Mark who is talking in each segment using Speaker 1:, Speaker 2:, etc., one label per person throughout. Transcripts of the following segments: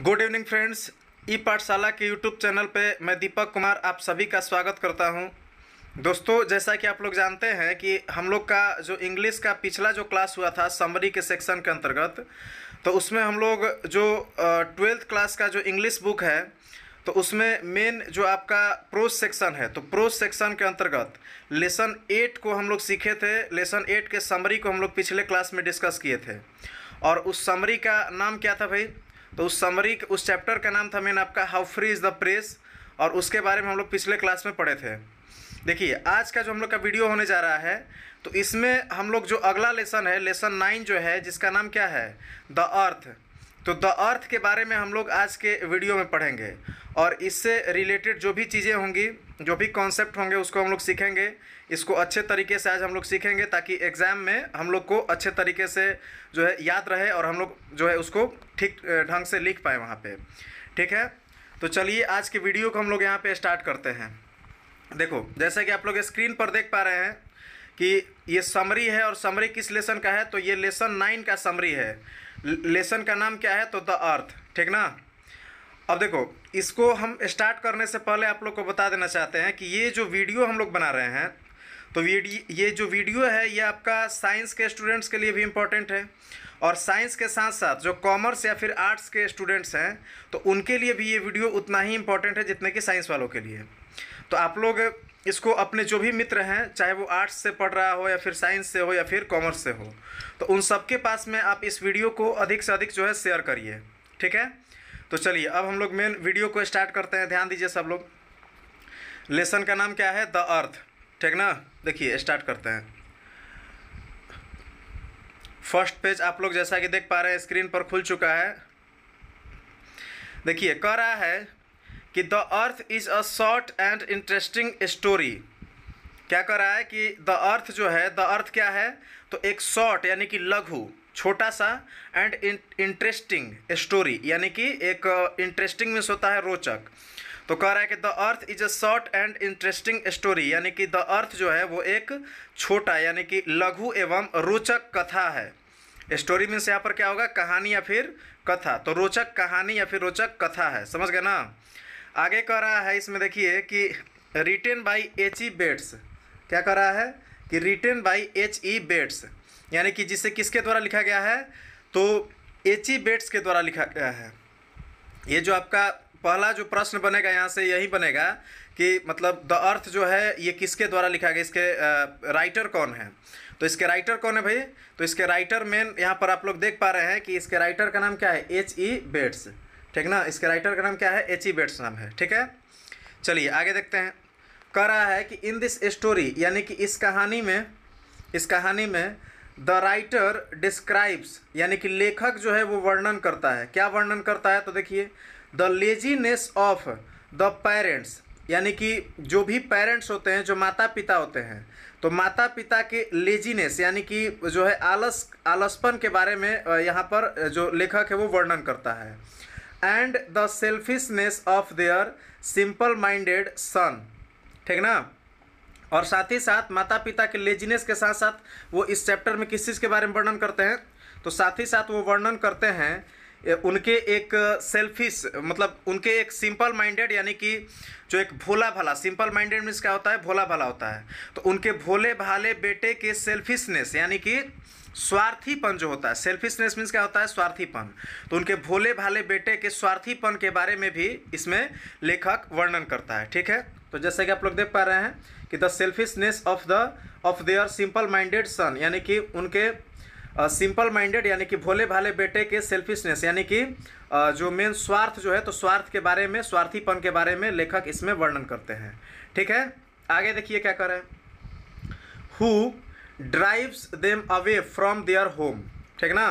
Speaker 1: good evening friends ई पाठशाला के YouTube channel पे मैं दीपक कुमार आप सभी का स्वागत करता हूँ दोस्तों जैसा कि आप लोग जानते हैं कि हम लोग का जो इंग्लिश का पिछला जो क्लास हुआ था समरी के सेक्शन के अंतर्गत तो उसमें हम लोग जो ट्वेल्थ क्लास का जो इंग्लिश बुक है तो उसमें मेन जो आपका प्रोज सेक्शन है तो प्रोज सेक्शन के अंतर्गत लेसन एट को हम लोग सीखे थे लेसन एट के समरी को हम लोग पिछले क्लास में डिस्कस किए थे और उस समरी का नाम क्या था भाई तो उस समरी उस चैप्टर का नाम था मैंने आपका how free is the press और उसके बारे में हम लोग पिछले क्लास में पढ़े थे देखिए आज का जो हम लोग का वीडियो होने जा रहा है तो इसमें हम लोग जो अगला लेसन है लेसन नाइन जो है जिसका नाम क्या है द अर्थ तो द अर्थ के बारे में हम लोग आज के वीडियो में पढ़ेंगे और इससे रिलेटेड जो भी चीज़ें होंगी जो भी कॉन्सेप्ट होंगे उसको हम लोग सीखेंगे इसको अच्छे तरीके से आज हम लोग सीखेंगे ताकि एग्ज़ाम में हम लोग को अच्छे तरीके से जो है याद रहे और हम लोग जो है उसको ठीक ढंग से लिख पाए वहाँ पर ठीक है तो चलिए आज के वीडियो को हम लोग यहाँ पर स्टार्ट करते हैं देखो जैसा कि आप लोग स्क्रीन पर देख पा रहे हैं कि ये समरी है और समरी किस लेसन का है तो ये लेसन नाइन का समरी है लेसन का नाम क्या है तो द अर्थ ठीक ना अब देखो इसको हम स्टार्ट करने से पहले आप लोग को बता देना चाहते हैं कि ये जो वीडियो हम लोग बना रहे हैं तो ये जो वीडियो है ये आपका साइंस के स्टूडेंट्स के लिए भी इम्पोर्टेंट है और साइंस के साथ साथ जो कॉमर्स या फिर आर्ट्स के स्टूडेंट्स हैं तो उनके लिए भी ये वीडियो उतना ही इम्पोर्टेंट है जितने कि साइंस वालों के लिए तो आप लोग इसको अपने जो भी मित्र हैं चाहे वो आर्ट्स से पढ़ रहा हो या फिर साइंस से हो या फिर कॉमर्स से हो तो उन सबके पास में आप इस वीडियो को अधिक से अधिक जो है शेयर करिए ठीक है तो चलिए अब हम लोग मेन वीडियो को स्टार्ट करते हैं ध्यान दीजिए सब लोग लेसन का नाम क्या है द अर्थ ठीक ना देखिए स्टार्ट करते हैं फर्स्ट पेज आप लोग जैसा कि देख पा रहे हैं स्क्रीन पर खुल चुका है देखिए कह रहा है कि the earth is a short and interesting story क्या कह रहा है कि द अर्थ जो है द अर्थ क्या है तो एक शॉर्ट यानी कि लघु छोटा सा एंड इंटरेस्टिंग स्टोरी यानी कि एक इंटरेस्टिंग मीन्स होता है रोचक तो कह रहा है कि the earth is a short and interesting story यानी कि द अर्थ जो है वो एक छोटा यानी कि लघु एवं रोचक कथा है स्टोरी मीन्स यहाँ पर क्या होगा कहानी या फिर कथा तो रोचक कहानी या फिर रोचक कथा है समझ गए ना आगे कह रहा है इसमें देखिए कि written by H E Bates क्या कह रहा है कि written by H E Bates यानी कि जिसे किसके द्वारा लिखा गया है तो एच ई बेट्स के द्वारा लिखा गया है ये जो आपका पहला जो प्रश्न बनेगा यहाँ से यही बनेगा कि मतलब द अर्थ जो है ये किसके द्वारा लिखा गया इसके राइटर कौन है तो इसके राइटर कौन है भाई तो इसके राइटर मेन यहाँ पर आप लोग देख पा रहे हैं कि इसके राइटर का नाम क्या है एच ई बेट्स ठीक ना इसके राइटर का नाम क्या है एच ई बेट्स नाम है ठीक है चलिए आगे देखते हैं कह रहा है कि इन दिस स्टोरी यानी कि इस कहानी में इस कहानी में द राइटर डिस्क्राइब्स यानी कि लेखक जो है वो वर्णन करता है क्या वर्णन करता है तो देखिए the laziness of the parents यानी कि जो भी पेरेंट्स होते हैं जो माता पिता होते हैं तो माता पिता के लेजीनेस यानी कि जो है आलस आलसपन के बारे में यहाँ पर जो लेखक है वो वर्णन करता है and the selfishness of their simple minded son ठीक ना और साथ ही साथ माता पिता के लेजीनेस के साथ साथ वो इस चैप्टर में किस चीज़ के बारे में वर्णन करते हैं तो साथ ही साथ वो वर्णन करते हैं उनके एक सेल्फिश मतलब उनके एक सिंपल माइंडेड यानी कि जो एक भोला भाला सिंपल माइंडेड मीन्स क्या होता है भोला भाला होता है तो उनके भोले भाले बेटे के सेल्फिशनेस यानी कि स्वार्थीपन जो होता है सेल्फिशनेस मीन्स क्या होता है स्वार्थीपन तो उनके भोले भाले बेटे के स्वार्थीपन के बारे में भी इसमें लेखक वर्णन करता है ठीक है तो जैसे कि आप लोग देख पा रहे हैं कि the selfishness of the of their simple minded son यानी कि उनके सिंपल माइंडेड यानी कि भोले भाले बेटे के सेल्फिशनेस यानी कि जो मेन स्वार्थ जो है तो स्वार्थ के बारे में स्वार्थीपन के बारे में लेखक इसमें वर्णन करते हैं ठीक है आगे देखिए क्या करें who drives them away from their home ठीक ना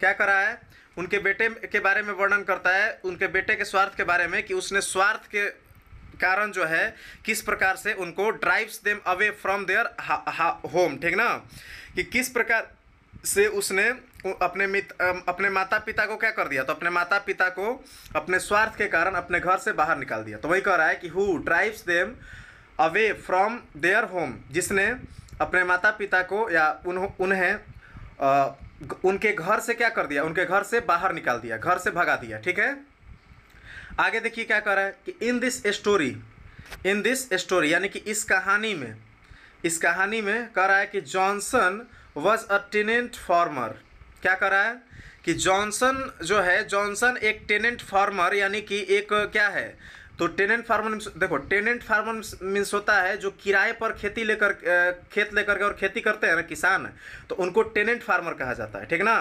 Speaker 1: क्या करा है उनके बेटे के बारे में वर्णन करता है उनके बेटे के स्वार्थ के बारे में कि उसने स्वार्थ के कारण जो है किस प्रकार से उनको drives them away from their home ठीक ना कि किस प्रकार से उसने अपने मित अपने माता पिता को क्या कर दिया तो अपने माता पिता को अपने स्वार्थ के कारण अपने घर से बाहर निकाल दिया तो वही कह रहा है कि who drives them away from their home जिसने अपने माता पिता को या उन्हें उनके घर से क्या कर दिया उनके घर से बाहर निकाल दिया घर से भगा दिया ठीक है आगे देखिए क्या कह रहा है कि in this story in this story यानी कि इस कहानी में इस कहानी में कह रहा है कि Johnson was a tenant farmer क्या कर रहा है कि जॉनसन जो है जॉनसन एक टेनेंट फार्मर यानी कि एक क्या है तो टेनेंट फार्मर देखो टेनेंट फार्मर मीन्स होता है जो किराए पर खेती लेकर खेत लेकर के और खेती करते हैं ना किसान तो उनको टेनेंट फार्मर कहा जाता है ठीक ना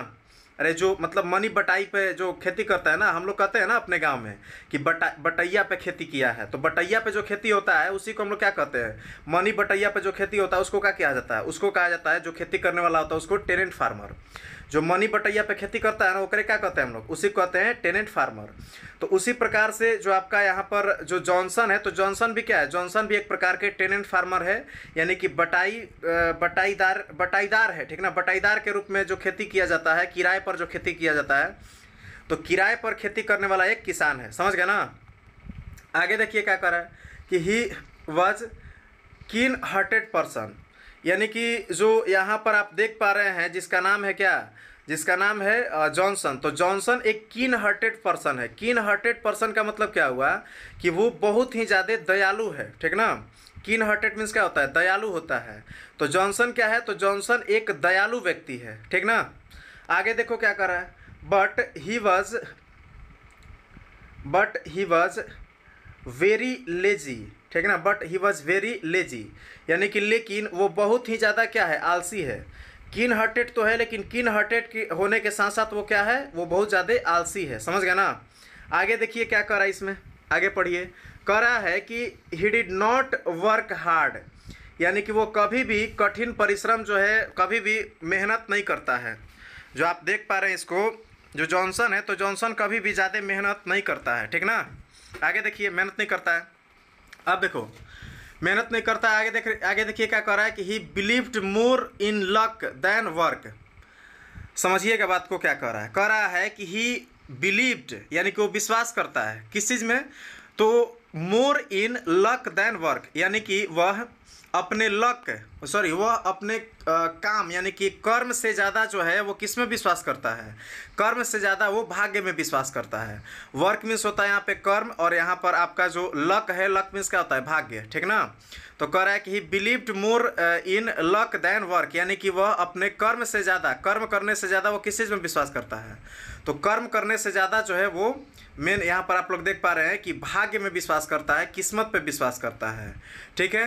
Speaker 1: अरे जो मतलब मनी बटाई पे जो खेती करता है ना हम लोग कहते हैं ना अपने गांव में कि बटा बटैया पे खेती किया है तो बटैया पे जो खेती होता है उसी को हम लोग क्या कहते हैं मनी बटैया पे जो खेती होता है उसको क्या किया जाता है उसको कहा जाता है जो खेती करने वाला होता है उसको टेनेंट फार्मर जो मनी बटैया पे खेती करता है ना ओकरे क्या कहते हैं हम लोग उसी को कहते हैं टेनेंट फार्मर तो उसी प्रकार से जो आपका यहाँ पर जो जॉनसन है तो जॉनसन भी क्या है जॉनसन भी एक प्रकार के टेनेंट फार्मर है यानी कि बटाई बटाईदार बटाईदार है ठीक ना बटाईदार के रूप में जो खेती किया जाता है किराए पर जो खेती किया जाता है तो किराए पर खेती करने वाला एक किसान है समझ गए ना आगे देखिए क्या करें है कि he was keen hearted person यानी कि जो यहाँ पर आप देख पा रहे हैं जिसका नाम है क्या जिसका नाम है जॉनसन तो जॉनसन एक कीन हार्टेड पर्सन है कीन हार्टेड पर्सन का मतलब क्या हुआ कि वो बहुत ही ज़्यादा दयालु है ठीक ना कीन हार्टेड मीन्स क्या होता है दयालु होता है तो जॉनसन क्या है तो जॉनसन एक दयालु व्यक्ति है ठीक ना आगे देखो क्या कर रहा है but he was but he was very lazy ठीक ना but he was very lazy यानी कि लेकिन वो बहुत ही ज़्यादा क्या है आलसी है किन हर्टेड तो है लेकिन किन हर्टेड के होने के साथ साथ वो क्या है वो बहुत ज़्यादा आलसी है समझ गया ना आगे देखिए क्या कर रहा है इसमें आगे पढ़िए कह रहा है कि he did not work hard यानी कि वो कभी भी कठिन परिश्रम जो है कभी भी मेहनत नहीं करता है जो आप देख पा रहे हैं इसको जो जॉनसन है तो जॉनसन कभी भी ज़्यादा मेहनत नहीं करता है ठीक ना आगे देखिए मेहनत नहीं करता है अब देखो मेहनत नहीं करता आगे देख आगे देखिए क्या कर रहा है कि he believed more in luck than work समझिएगा बात को क्या कह रहा है कह रहा है कि ही बिलीव्ड यानी कि वो विश्वास करता है किस चीज़ में तो more in luck than work यानी कि वह अपने लक सॉरी वह अपने आ, काम यानी कि कर्म से ज़्यादा जो है वो किस में विश्वास करता है कर्म से ज़्यादा वो भाग्य में विश्वास करता है वर्क मीन्स होता है यहाँ पे कर्म और यहाँ पर आपका जो लक है लक मीन्स क्या होता है भाग्य ठीक ना तो कह रहा है कि he believed more in luck than work यानी कि वह अपने कर्म से ज़्यादा कर्म करने से ज़्यादा वो किस चीज़ में विश्वास करता है तो कर्म करने से ज़्यादा जो है वो मेन यहाँ पर आप लोग देख पा रहे हैं कि भाग्य में विश्वास करता है किस्मत पर विश्वास करता है ठीक है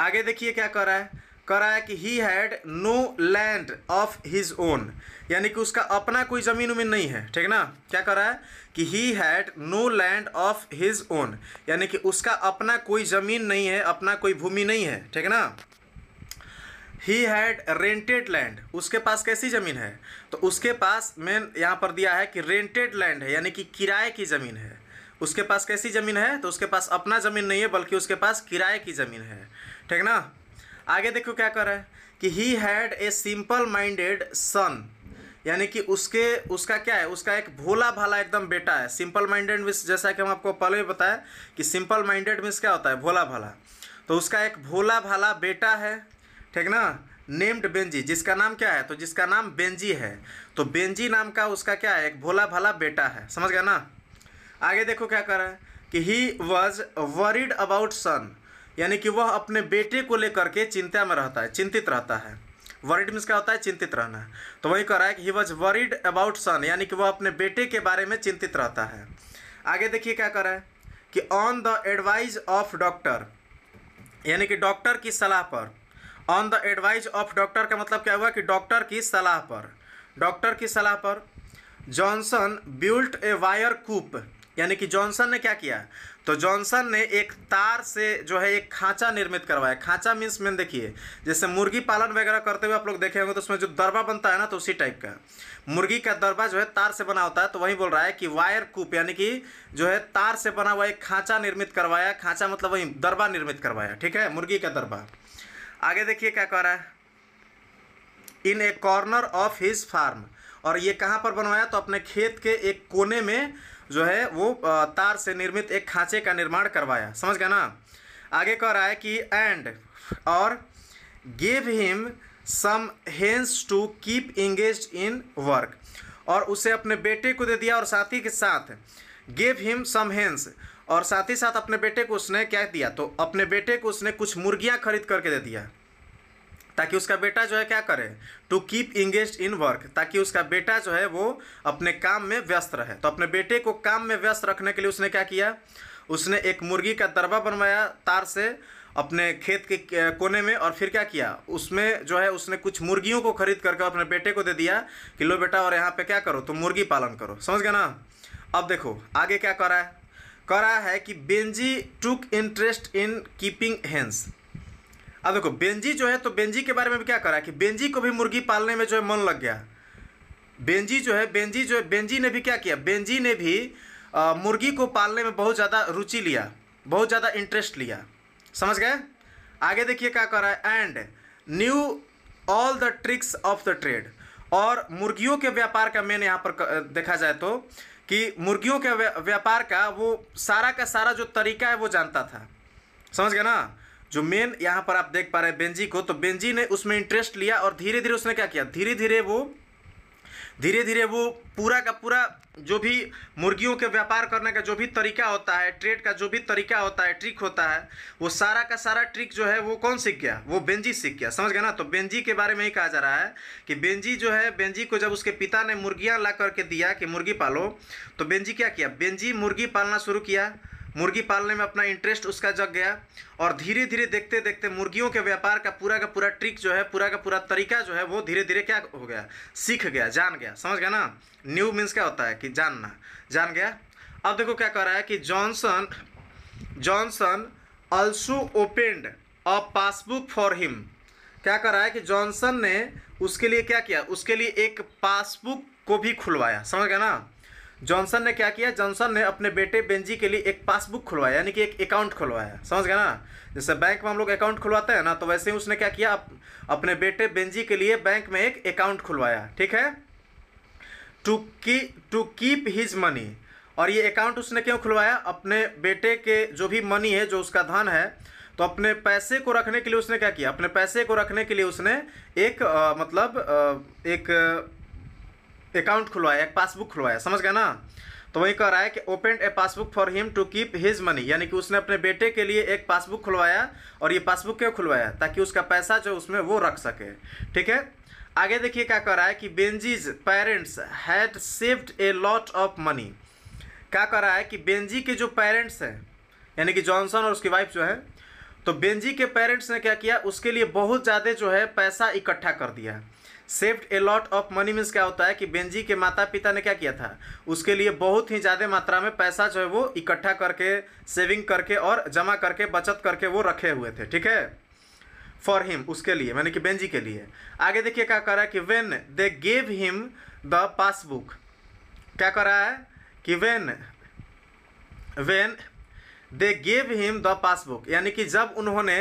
Speaker 1: आगे देखिए क्या कर रहा है कह रहा है कि he had no land of his own यानी कि उसका अपना कोई ज़मीन उमीन नहीं है ठीक ना क्या कह रहा है कि he had no land of his own यानी कि उसका अपना कोई ज़मीन नहीं है अपना कोई भूमि नहीं है ठीक ना ही हैड रेंटेड लैंड उसके पास कैसी ज़मीन है तो उसके पास मेन यहाँ पर दिया है कि रेंटेड लैंड है यानी कि किराए की ज़मीन है उसके पास कैसी ज़मीन है तो उसके पास अपना ज़मीन नहीं है बल्कि उसके पास किराए की ज़मीन है ठीक ना आगे देखो क्या कर रहा है कि he had a simple minded son यानी कि उसके उसका क्या है उसका एक भोला भाला एकदम बेटा है सिंपल माइंडेड मीन्स जैसा कि हम आपको पहले भी बताया कि सिंपल माइंडेड मीन्स क्या होता है भोला भाला तो उसका एक भोला भाला बेटा है ठीक ना नेम्ड बेंजी जिसका नाम क्या है तो जिसका नाम बेंजी है तो बेंजी नाम का उसका क्या है एक भोला भाला बेटा है समझ गया ना आगे देखो क्या कर रहा है कि he was worried about son यानी कि वह अपने बेटे को लेकर के चिंता में रहता है चिंतित रहता है वरिड मीन्स क्या होता है चिंतित रहना तो वही कह रहा है कि he was worried about son यानी कि वह अपने बेटे के बारे में चिंतित रहता है आगे देखिए क्या कर रहा है कि on the advice of doctor यानी कि डॉक्टर की सलाह पर on the advice of doctor का मतलब क्या हुआ कि डॉक्टर की सलाह पर डॉक्टर की सलाह पर Johnson built a wire coop यानी कि जॉनसन ने क्या किया तो जॉनसन ने एक तार से जो है एक खांचा निर्मित करवाया खांचा मीन्स मैन देखिए जैसे मुर्गी पालन वगैरह करते हुए आप लोग देखे होंगे तो उसमें जो दरबा बनता है ना तो उसी टाइप का मुर्गी का दरबा जो है तार से बना होता है तो वही बोल रहा है कि वायर कूप यानी कि जो है तार से बना हुआ एक खांचा निर्मित करवाया खांचा मतलब वही दरबा निर्मित करवाया ठीक है मुर्गी का दरबा आगे देखिए क्या कह रहा है in a corner of his farm और ये कहाँ पर बनवाया तो अपने खेत के एक कोने में जो है वो तार से निर्मित एक खांचे का निर्माण करवाया समझ गया ना आगे कह रहा है कि एंड और give him some hens to keep engage in work और उसे अपने बेटे को दे दिया और साथ ही के साथ गिव हिम सम हेंस और साथ ही साथ अपने बेटे को उसने क्या दिया तो अपने बेटे को उसने कुछ मुर्गियाँ खरीद करके दे दिया ताकि उसका बेटा जो है क्या करे to keep engage in work ताकि उसका बेटा जो है वो अपने काम में व्यस्त रहे तो अपने बेटे को काम में व्यस्त रखने के लिए उसने क्या किया उसने एक मुर्गी का दरबा बनवाया तार से अपने खेत के कोने में और फिर क्या किया उसमें जो है उसने कुछ मुर्गियों को खरीद करके अपने बेटे को दे दिया कि लो बेटा और यहाँ पे क्या करो तुम मुर्गी पालन करो समझ गए ना अब देखो आगे क्या करा है करा है कि Benji took interest in keeping hens अब देखो बेंजी जो है तो बेंजी के बारे में भी क्या करा कि बेंजी को भी मुर्गी पालने में जो है मन लग गया बेंजी जो है बेंजी जो है बेंजी ने भी क्या किया बेंजी ने भी आ, मुर्गी को पालने में बहुत ज़्यादा रुचि लिया बहुत ज़्यादा इंटरेस्ट लिया समझ गए आगे देखिए क्या कर रहा है and knew all the tricks of the trade और मुर्गियों के व्यापार का मैंने यहाँ पर देखा जाए तो कि मुर्गियों के व्यापार का वो सारा का सारा जो तरीका है वो जानता था समझ गए ना जो मेन यहाँ पर आप देख पा रहे हैं बेंजी को तो बेंजी ने उसमें इंटरेस्ट लिया और धीरे धीरे उसने क्या किया धीरे धीरे वो धीरे धीरे वो पूरा का पूरा जो भी मुर्गियों के व्यापार करने का जो भी तरीका होता है ट्रेड का जो भी तरीका होता है ट्रिक होता है वो सारा का सारा ट्रिक जो है वो कौन सीख गया वो बेंजी सीख गया समझ गया ना तो बेंजी के बारे में ही कहा जा रहा है कि बेंजी जो है बेंजी को जब उसके पिता ने मुर्गियाँ ला करके दिया कि मुर्गी पालो तो बेंजी क्या किया बेंजी मुर्गी पालना शुरू किया मुर्गी पालने में अपना इंटरेस्ट उसका जग गया और धीरे धीरे देखते देखते मुर्गियों के व्यापार का पूरा का पूरा ट्रिक जो है पूरा का पूरा तरीका जो है वो धीरे धीरे क्या हो गया सीख गया जान गया समझ गया ना न्यू मीन्स क्या होता है कि जानना जान गया अब देखो क्या कह रहा है कि Johnson Johnson also opened a passbook for him क्या कर रहा है कि जॉनसन ने उसके लिए क्या किया उसके लिए एक पासबुक को भी खुलवाया समझ गया ना जॉनसन ने क्या किया जॉनसन ने अपने बेटे बेंजी के लिए एक पासबुक खुलवाया यानी कि एक अकाउंट खुलवाया समझ गया ना जैसे बैंक में हम लोग अकाउंट खुलवाते हैं ना तो वैसे ही उसने क्या किया अपने बेटे बेंजी के लिए बैंक में एक अकाउंट खुलवाया ठीक है टू की टू कीप हिज मनी और ये अकाउंट उसने क्यों खुलवाया अपने बेटे के जो भी मनी है जो उसका धन है तो अपने पैसे को रखने के लिए उसने क्या किया अपने पैसे को रखने के लिए उसने एक आ, मतलब आ, एक अकाउंट खुलवाया एक पासबुक खुलवाया समझ गए ना तो वही कह रहा है कि open a passbook for him to keep his money यानी कि उसने अपने बेटे के लिए एक पासबुक खुलवाया और ये पासबुक क्यों खुलवाया ताकि उसका पैसा जो उसमें वो रख सके ठीक है आगे देखिए क्या कह रहा है कि Benji's parents had saved a lot of money क्या कह रहा है कि बेंजी के जो पेरेंट्स हैं यानी कि जॉनसन और उसकी वाइफ जो है तो बेंजी के पेरेंट्स ने क्या किया उसके लिए बहुत ज़्यादा जो है पैसा इकट्ठा कर दिया saved a lot of money means क्या होता है कि बेंजी के माता पिता ने क्या किया था उसके लिए बहुत ही ज़्यादा मात्रा में पैसा जो है वो इकट्ठा करके सेविंग करके और जमा करके बचत करके वो रखे हुए थे ठीक है फॉर हिम उसके लिए मैंने कि बेंजी के लिए आगे देखिए क्या कर रहा है कि when they gave him the passbook क्या कर रहा है कि when when they gave him the passbook यानी कि जब उन्होंने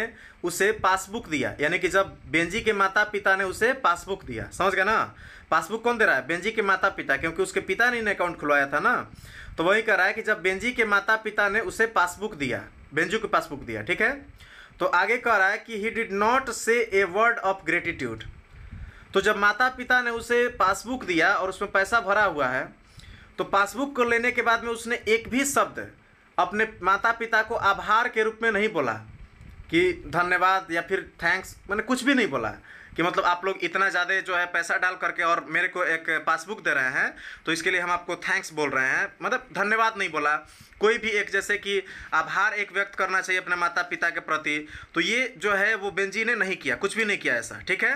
Speaker 1: उसे पासबुक दिया यानी कि जब बेंजी के माता पिता ने उसे पासबुक दिया समझ गए ना पासबुक कौन दे रहा है बेंजी के माता पिता क्योंकि उसके पिता ने अकाउंट खुलवाया था ना तो वही कह रहा है कि जब बेंजी के माता पिता ने उसे पासबुक दिया बेंजू को पासबुक दिया ठीक है तो आगे कह रहा है कि ही डिड नॉट से ए वर्ड ऑफ ग्रेटिट्यूड तो जब माता पिता ने उसे पासबुक दिया और उसमें पैसा भरा हुआ है तो पासबुक को लेने के बाद में उसने एक भी शब्द अपने माता पिता को आभार के रूप में नहीं बोला कि धन्यवाद या फिर थैंक्स मैंने कुछ भी नहीं बोला कि मतलब आप लोग इतना ज़्यादा जो है पैसा डाल करके और मेरे को एक पासबुक दे रहे हैं तो इसके लिए हम आपको थैंक्स बोल रहे हैं मतलब धन्यवाद नहीं बोला कोई भी एक जैसे कि आभार एक व्यक्त करना चाहिए अपने माता पिता के प्रति तो ये जो है वो बेंजी ने नहीं किया कुछ भी नहीं किया ऐसा ठीक है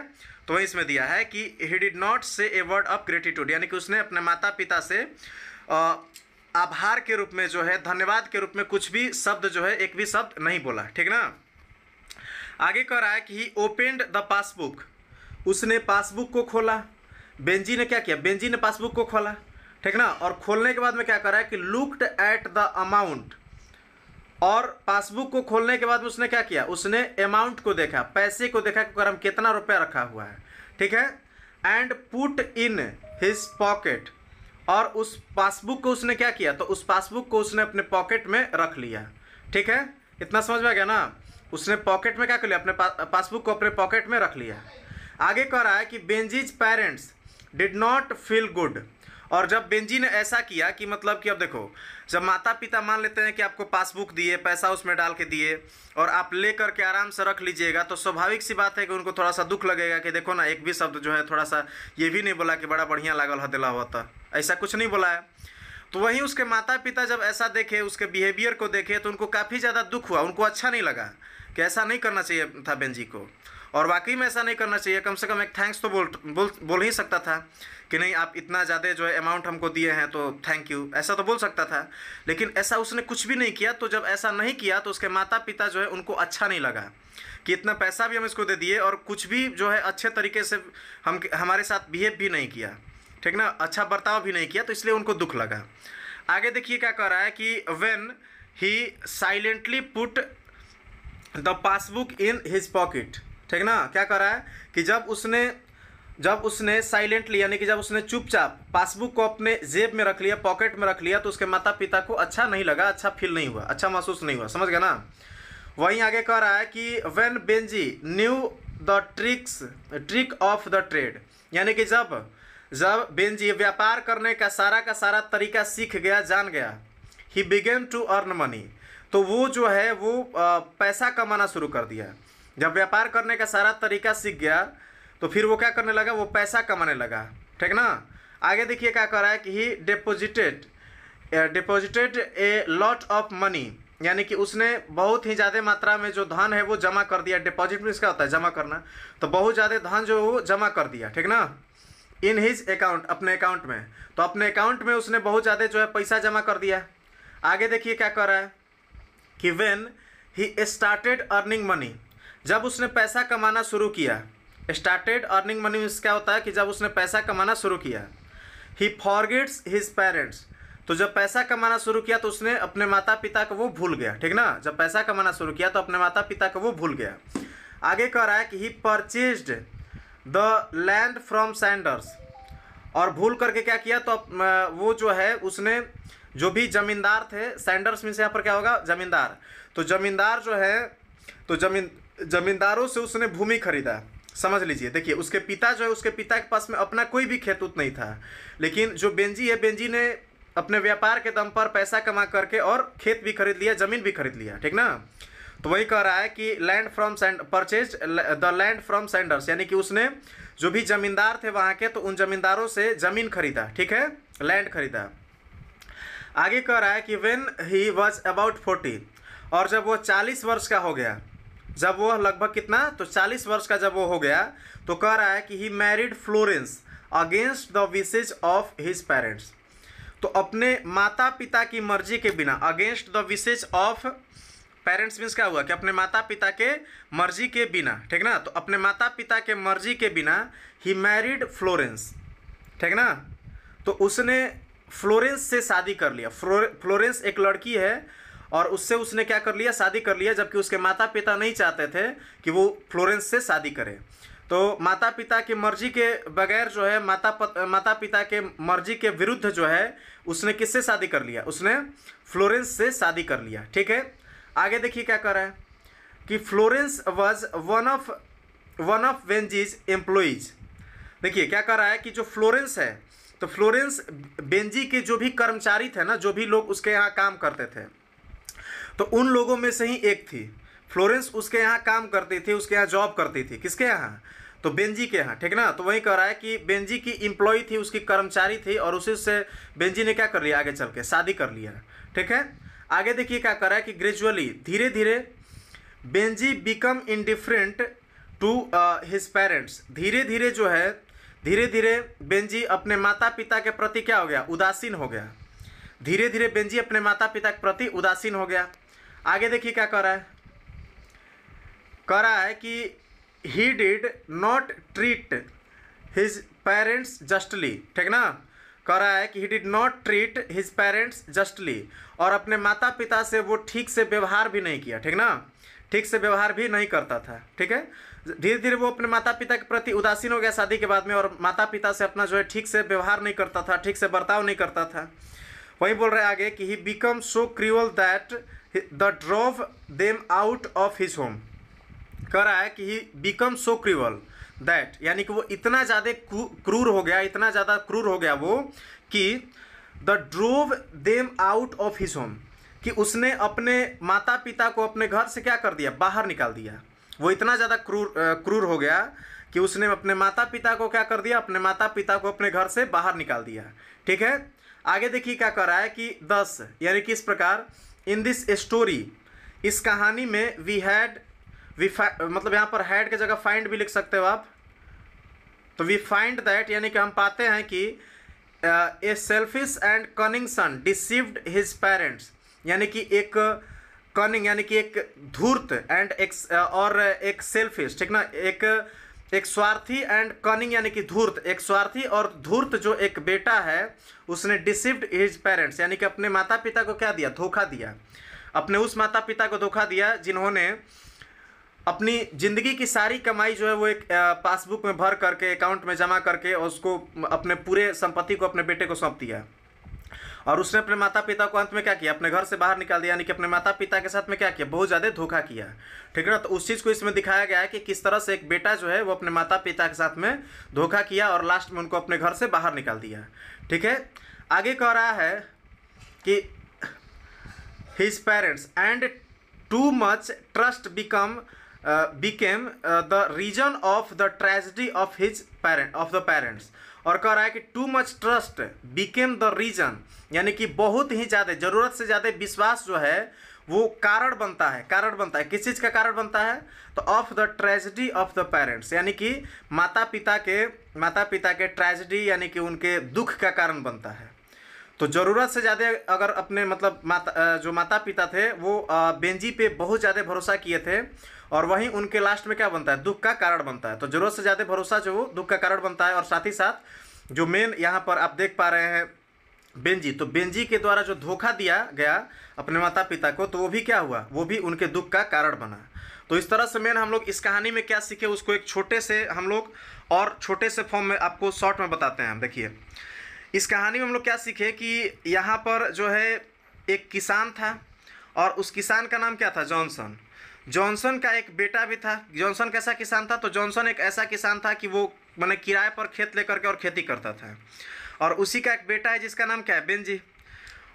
Speaker 1: तो वहीं इसमें दिया है कि ही डिड नॉट से ए वर्ड ऑफ ग्रेटिट्यूड यानी कि उसने अपने माता पिता से आ, आभार के रूप में जो है धन्यवाद के रूप में कुछ भी शब्द जो है एक भी शब्द नहीं बोला ठीक ना आगे कह रहा है कि ही ओपेंड द पासबुक उसने पासबुक को खोला बेंजी ने क्या किया बेंजी ने पासबुक को खोला ठीक ना और खोलने के बाद में क्या कर रहा है कि लुकड एट द अमाउंट और पासबुक को खोलने के बाद में उसने क्या किया उसने अमाउंट को देखा पैसे को देखा कि हम कितना रुपया रखा हुआ है ठीक है and put in his pocket और उस पासबुक को उसने क्या किया तो उस पासबुक को उसने अपने पॉकेट में रख लिया ठीक है इतना समझ में आ गया ना उसने पॉकेट में क्या कर लिया अपने पा, पासबुक को अपने पॉकेट में रख लिया आगे कह रहा है कि Benji's parents did not feel good और जब बेंजी ने ऐसा किया कि मतलब कि अब देखो जब माता पिता मान लेते हैं कि आपको पासबुक दिए पैसा उसमें डाल के दिए और आप ले करके आराम से रख लीजिएगा तो स्वाभाविक सी बात है कि उनको थोड़ा सा दुख लगेगा कि देखो ना एक भी शब्द जो है थोड़ा सा ये भी नहीं बोला कि बड़ा बढ़िया लागल है दिला हुआ ऐसा कुछ नहीं बोला है तो वहीं उसके माता पिता जब ऐसा देखे उसके बिहेवियर को देखे तो उनको काफ़ी ज़्यादा दुख हुआ उनको अच्छा नहीं लगा कि ऐसा नहीं करना चाहिए था बेंजी को और वाकई में ऐसा नहीं करना चाहिए कम से कम एक थैंक्स तो बोल बोल बोल ही सकता था कि नहीं आप इतना ज़्यादा जो है अमाउंट हमको दिए हैं तो थैंक यू ऐसा तो बोल सकता था लेकिन ऐसा उसने कुछ भी नहीं किया तो जब ऐसा नहीं किया तो उसके माता पिता जो है उनको अच्छा नहीं लगा कि इतना पैसा भी हम इसको दे दिए और कुछ भी जो है अच्छे तरीके से हम हमारे साथ बिहेव भी नहीं किया ठीक ना अच्छा बर्ताव भी नहीं किया तो इसलिए उनको दुख लगा आगे देखिए क्या कह रहा है कि when he silently put the passbook in his pocket ठीक ना क्या कर रहा है कि जब उसने जब उसने साइलेंटली यानी कि जब उसने चुपचाप पासबुक को अपने जेब में रख लिया पॉकेट में रख लिया तो उसके माता पिता को अच्छा नहीं लगा अच्छा फील नहीं हुआ अच्छा महसूस नहीं हुआ समझ गया ना वहीं आगे कह रहा है कि when Benji knew the tricks trick of the trade यानी कि जब जब बेंजी व्यापार करने का सारा का सारा तरीका सीख गया जान गया he began to earn money तो वो जो है वो पैसा कमाना शुरू कर दिया जब व्यापार करने का सारा तरीका सीख गया तो फिर वो क्या करने लगा वो पैसा कमाने लगा ठीक ना आगे देखिए क्या कर रहा है कि he deposited deposited a lot of money यानी कि उसने बहुत ही ज़्यादा मात्रा में जो धन है वो जमा कर दिया डिपॉजिट में इसका होता है जमा करना तो बहुत ज़्यादा धन जो वो जमा कर दिया ठीक ना इन हीज अकाउंट अपने अकाउंट में तो अपने अकाउंट में उसने बहुत ज़्यादा जो है पैसा जमा कर दिया आगे देखिए क्या कर रहा है कि when he started earning money जब उसने पैसा कमाना शुरू किया स्टार्टेड अर्निंग मनी मीन्स क्या होता है कि जब उसने पैसा कमाना शुरू किया ही फॉरगेट्स हिज पेरेंट्स तो जब पैसा कमाना शुरू किया तो उसने अपने माता पिता को वो भूल गया ठीक ना जब पैसा कमाना शुरू किया तो अपने माता पिता को वो भूल गया आगे कह रहा है कि he purchase the land from Sanders और भूल करके क्या किया तो वो जो है उसने जो भी जमींदार थे सैंडर्स में से यहाँ पर क्या होगा जमींदार तो जमींदार जो है तो जमीन जमींदारों से उसने भूमि खरीदा समझ लीजिए देखिए उसके पिता जो है उसके पिता के पास में अपना कोई भी खेत उत नहीं था लेकिन जो बेंजी है बेंजी ने अपने व्यापार के दम पर पैसा कमा करके और खेत भी खरीद लिया ज़मीन भी खरीद लिया ठीक ना तो वही कह रहा है कि land from send purchase the land from Sanders यानी कि उसने जो भी जमींदार थे वहाँ के तो उन जमींदारों से ज़मीन खरीदा ठीक है लैंड खरीदा आगे कह रहा है कि when he was about forty और जब वो चालीस वर्ष का हो गया जब वह लगभग कितना तो चालीस वर्ष का जब वो हो गया तो कह रहा है कि he married Florence against the wishes of his parents तो अपने माता पिता की मर्जी के बिना against the wishes of parents means क्या हुआ कि अपने माता पिता के मर्जी के बिना ठीक ना तो अपने माता पिता के मर्जी के बिना ही मैरिड फ्लोरेंस ठीक ना तो उसने फ्लोरेंस से शादी कर लिया फ्लोरेंस एक लड़की है और उससे उसने क्या कर लिया शादी कर लिया जबकि उसके माता पिता नहीं चाहते थे कि वो फ्लोरेंस से शादी करे तो माता पिता की मर्जी के बगैर जो है माता पत, माता पिता के मर्जी के विरुद्ध जो है उसने किससे शादी कर लिया उसने फ्लोरेंस से शादी कर लिया ठीक है आगे देखिए क्या कर रहा है कि Florence was one of one of Benjy's employees देखिए क्या कर रहा है कि जो फ्लोरेंस है तो फ्लोरेंस बेंजी के जो भी कर्मचारी थे ना जो भी लोग उसके यहाँ काम करते थे तो उन लोगों में से ही एक थी फ्लोरेंस उसके यहाँ काम करती थी उसके यहाँ जॉब करती थी किसके यहाँ तो बेंजी के यहाँ ठीक ना तो वही कह रहा है कि बेंजी की इम्प्लॉय थी उसकी कर्मचारी थी और उसी से बेंजी ने क्या कर लिया आगे चल के शादी कर लिया ठीक है आगे देखिए क्या कर रहा है कि ग्रेजुअली धीरे धीरे Benjy become indifferent to his parents धीरे धीरे जो है धीरे धीरे बेंजी अपने माता पिता के प्रति क्या हो गया उदासीन हो गया धीरे धीरे बेंजी अपने माता पिता के प्रति उदासीन हो गया आगे देखिए क्या कर रहा है कह रहा है कि he did not treat his parents justly ठीक ना कह रहा है कि he did not treat his parents justly और अपने माता पिता से वो ठीक से व्यवहार भी नहीं किया ठीक ना ठीक से व्यवहार भी नहीं करता था ठीक है धीरे धीरे वो अपने माता पिता के प्रति उदासीन हो गया शादी के बाद में और माता पिता से अपना जो है ठीक से व्यवहार नहीं करता था ठीक से बर्ताव नहीं करता था वहीं बोल रहे आगे कि he become so cruel that the drove them out of his home कह रहा है कि ही बिकम सो क्रिवल दैट यानी कि वो इतना ज़्यादा क्रूर हो गया इतना ज़्यादा क्रूर हो गया वो कि the drove them out of his home कि उसने अपने माता पिता को अपने घर से क्या कर दिया बाहर निकाल दिया वो इतना ज़्यादा क्रूर क्रूर हो गया कि उसने अपने माता पिता को क्या कर दिया अपने माता पिता को अपने घर से बाहर निकाल दिया ठीक है आगे देखिए क्या कर रहा है कि दस यानी कि इस प्रकार इन दिस स्टोरी इस कहानी में वी हैड वी मतलब यहाँ पर हैड की जगह फाइंड भी लिख सकते हो आप तो वी फाइंड दैट यानी कि हम पाते हैं कि a selfish and cunning son deceived his parents यानी कि एक कनिंग यानी कि एक धूर्त एंड एक और एक सेल्फिश ठीक ना एक एक स्वार्थी एंड कनिंग यानी कि धूर्त एक स्वार्थी और धूर्त जो एक बेटा है उसने डिसिव्ड हिज पेरेंट्स यानी कि अपने माता पिता को क्या दिया धोखा दिया अपने उस माता पिता को धोखा दिया जिन्होंने अपनी ज़िंदगी की सारी कमाई जो है वो एक पासबुक में भर करके अकाउंट में जमा करके और उसको अपने पूरे संपत्ति को अपने बेटे को सौंप दिया और उसने अपने माता पिता को अंत में क्या किया अपने घर से बाहर निकाल दिया यानी कि अपने माता पिता के साथ में क्या किया बहुत ज़्यादा धोखा किया ठीक है ना तो उस चीज़ को इसमें दिखाया गया है कि किस तरह से एक बेटा जो है वो अपने माता पिता के साथ में धोखा किया और लास्ट में उनको अपने घर से बाहर निकाल दिया ठीक है आगे कह रहा है कि his parents and too much trust become became the reason of the tragedy of his parent of the parents और कह रहा है कि too much trust became the reason यानी कि बहुत ही ज़्यादा ज़रूरत से ज़्यादा विश्वास जो है वो कारण बनता है कारण बनता है किस चीज़ का कारण बनता है तो of the tragedy of the parents यानी कि माता पिता के माता पिता के ट्रेजिडी यानी कि उनके दुख का कारण बनता है तो ज़रूरत से ज़्यादा अगर अपने मतलब माता जो माता पिता थे वो बेंजी पे बहुत ज़्यादा भरोसा किए थे और वहीं उनके लास्ट में क्या बनता है दुख का कारण बनता है तो ज़रूरत से ज़्यादा भरोसा जो वो दुख का कारण बनता है और साथ ही साथ जो मेन यहाँ पर आप देख पा रहे हैं बेंजी तो बेंजी के द्वारा जो धोखा दिया गया अपने माता पिता को तो वो भी क्या हुआ वो भी उनके दुख का कारण बना तो इस तरह से मेन हम लोग इस कहानी में क्या सीखे उसको एक छोटे से हम लोग और छोटे से फॉर्म में आपको शॉर्ट में बताते हैं देखिए इस कहानी में हम लोग क्या सीखे कि यहाँ पर जो है एक किसान था और उस किसान का नाम क्या था जॉनसन जॉनसन का एक बेटा भी था जॉनसन कैसा किसान था तो जॉनसन एक ऐसा किसान था कि वो मैंने किराए पर खेत लेकर के और खेती करता था और उसी का एक बेटा है जिसका नाम क्या है बेंजी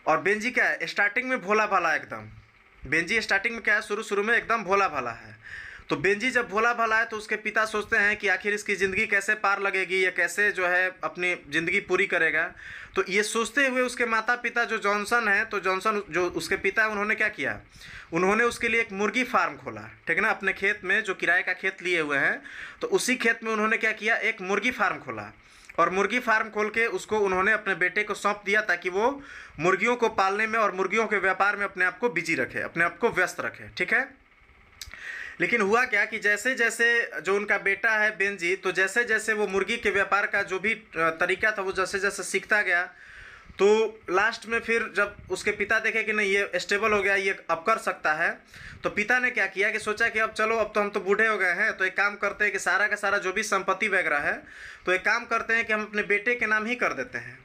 Speaker 1: और बेंजी क्या है स्टार्टिंग में भोला भाला एकदम बेंजी स्टार्टिंग में क्या है शुरू शुरू में एकदम भोला भाला है तो बेंजी जब भोला भला है तो उसके पिता सोचते हैं कि आखिर इसकी ज़िंदगी कैसे पार लगेगी या कैसे जो है अपनी ज़िंदगी पूरी करेगा तो ये सोचते हुए उसके माता पिता जो जॉनसन हैं तो जॉनसन जो उसके पिता है उन्होंने क्या किया उन्होंने उसके लिए एक मुर्गी फार्म खोला ठीक है ना अपने खेत में जो किराए का खेत लिए हुए हैं तो उसी खेत में उन्होंने क्या किया एक मुर्गी फार्म खोला और मुर्गी फार्म खोल के उसको उन्होंने अपने बेटे को सौंप दिया ताकि वो मुर्गियों को पालने में और मुर्गियों के व्यापार में अपने आप को बिजी रखे अपने आप को व्यस्त रखे ठीक है लेकिन हुआ क्या कि जैसे जैसे जो उनका बेटा है बेनजी तो जैसे जैसे वो मुर्गी के व्यापार का जो भी तरीका था वो जैसे जैसे सीखता गया तो लास्ट में फिर जब उसके पिता देखे कि नहीं ये स्टेबल हो गया ये अब कर सकता है तो पिता ने क्या किया कि सोचा कि अब चलो अब तो हम तो बूढ़े हो गए हैं तो एक काम करते हैं कि सारा का सारा जो भी संपत्ति वगैरह है तो एक काम करते हैं कि हम अपने बेटे के नाम ही कर देते हैं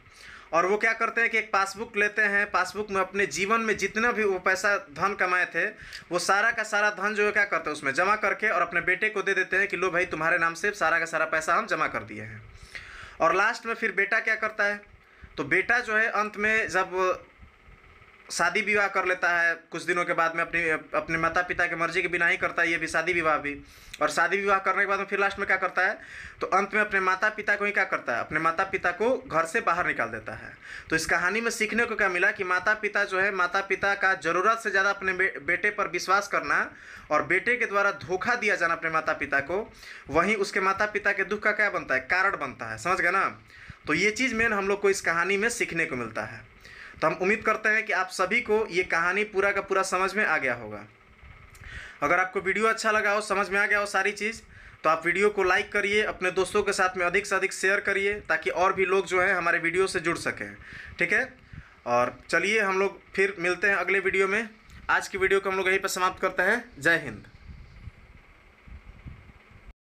Speaker 1: और वो क्या करते हैं कि एक पासबुक लेते हैं पासबुक में अपने जीवन में जितना भी वो पैसा धन कमाए थे वो सारा का सारा धन जो है क्या करते हैं उसमें जमा करके और अपने बेटे को दे देते हैं कि लो भाई तुम्हारे नाम से सारा का सारा पैसा हम जमा कर दिए हैं और लास्ट में फिर बेटा क्या करता है तो बेटा जो है अंत में जब शादी विवाह कर लेता है कुछ दिनों के बाद में अपनी अपने माता पिता के मर्जी के बिना ही करता है ये भी शादी विवाह भी और शादी विवाह करने के बाद में फिर लास्ट में क्या करता है तो अंत में अपने माता पिता को ही क्या करता है अपने माता पिता को घर से बाहर निकाल देता है तो इस कहानी में सीखने को क्या मिला कि माता पिता जो है माता पिता का ज़रूरत से ज़्यादा अपने बेटे पर विश्वास करना और बेटे के द्वारा धोखा दिया जाना अपने माता पिता को वहीं उसके माता पिता के दुख का क्या बनता है कारण बनता है समझ गए ना तो ये चीज़ मेन हम लोग को इस कहानी में सीखने को मिलता है तो हम उम्मीद करते हैं कि आप सभी को ये कहानी पूरा का पूरा समझ में आ गया होगा अगर आपको वीडियो अच्छा लगा हो समझ में आ गया हो सारी चीज़ तो आप वीडियो को लाइक करिए अपने दोस्तों के साथ में अधिक से अधिक शेयर करिए ताकि और भी लोग जो हैं हमारे वीडियो से जुड़ सकें ठीक है और चलिए हम लोग फिर मिलते हैं अगले वीडियो में आज की वीडियो को हम लोग यहीं पर समाप्त करते हैं जय हिंद